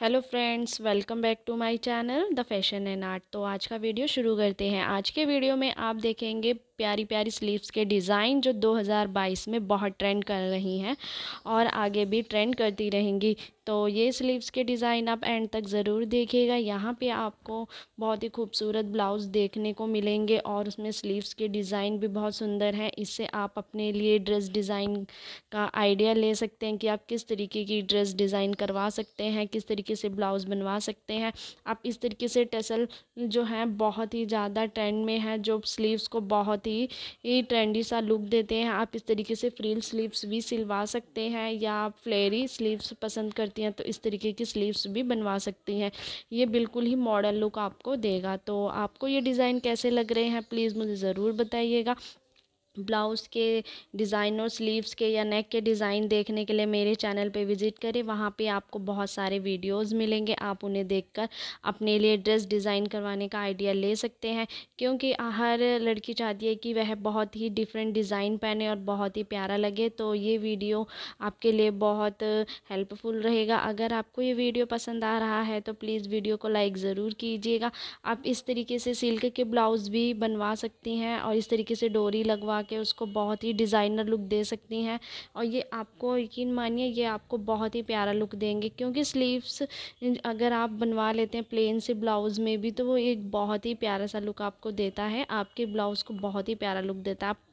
hello friends welcome back to my channel the fashion and art तो आज का video शुरू करते हैं आज के वीडियो में आप देखेंगे प्यारी प्यारी स्लीव्स के डिज़ाइन जो 2022 में बहुत ट्रेंड कर रही हैं और आगे भी ट्रेंड करती रहेंगी तो ये स्लीव्स के डिज़ाइन आप एंड तक ज़रूर देखिएगा यहाँ पे आपको बहुत ही खूबसूरत ब्लाउज़ देखने को मिलेंगे और उसमें स्लीव्स के डिज़ाइन भी बहुत सुंदर हैं इससे आप अपने लिए ड्रेस डिज़ाइन का आइडिया ले सकते हैं कि आप किस तरीके की ड्रेस डिज़ाइन करवा सकते हैं किस तरीके से ब्लाउज़ बनवा सकते हैं आप इस तरीके से टसल जो है बहुत ही ज़्यादा ट्रेंड में है जो स्लीव्स को बहुत ही, ही ट्रेंडी सा लुक देते हैं आप इस तरीके से फ्रील स्लीव्स भी सिलवा सकते हैं या आप फ्लेरी स्लीव्स पसंद करती हैं तो इस तरीके की स्लीव्स भी बनवा सकती हैं ये बिल्कुल ही मॉडल लुक आपको देगा तो आपको ये डिज़ाइन कैसे लग रहे हैं प्लीज़ मुझे ज़रूर बताइएगा ब्लाउज़ के डिज़ाइन और स्लीव्स के या नेक के डिज़ाइन देखने के लिए मेरे चैनल पे विज़िट करें वहाँ पे आपको बहुत सारे वीडियोस मिलेंगे आप उन्हें देखकर अपने लिए ड्रेस डिज़ाइन करवाने का आइडिया ले सकते हैं क्योंकि हर लड़की चाहती है कि वह बहुत ही डिफरेंट डिज़ाइन पहने और बहुत ही प्यारा लगे तो ये वीडियो आपके लिए बहुत हेल्पफुल रहेगा अगर आपको ये वीडियो पसंद आ रहा है तो प्लीज़ वीडियो को लाइक ज़रूर कीजिएगा आप इस तरीके से सिल्क के ब्लाउज़ भी बनवा सकती हैं और इस तरीके से डोरी लगवा लगा के उसको बहुत ही डिज़ाइनर लुक दे सकती हैं और ये आपको यकीन मानिए ये आपको बहुत ही प्यारा लुक देंगे क्योंकि स्लीव्स अगर आप बनवा लेते हैं प्लेन से ब्लाउज़ में भी तो वो एक बहुत ही प्यारा सा लुक आपको देता है आपके ब्लाउज़ को बहुत ही प्यारा लुक देता है आप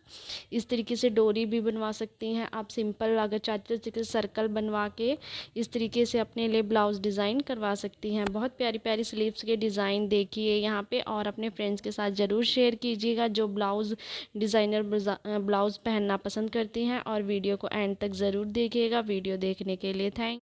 इस तरीके से डोरी भी बनवा सकती हैं आप सिंपल अगर चाहते हो तो सर्कल बनवा के इस तरीके से अपने लिए ब्लाउज़ डिज़ाइन करवा सकती हैं बहुत प्यारी प्यारी स्लीव्स के डिज़ाइन देखिए यहाँ पे और अपने फ्रेंड्स के साथ ज़रूर शेयर कीजिएगा जो ब्लाउज़ डिज़ाइनर ब्लाउज़ पहनना पसंद करती हैं और वीडियो को एंड तक ज़रूर देखिएगा वीडियो देखने के लिए थैंक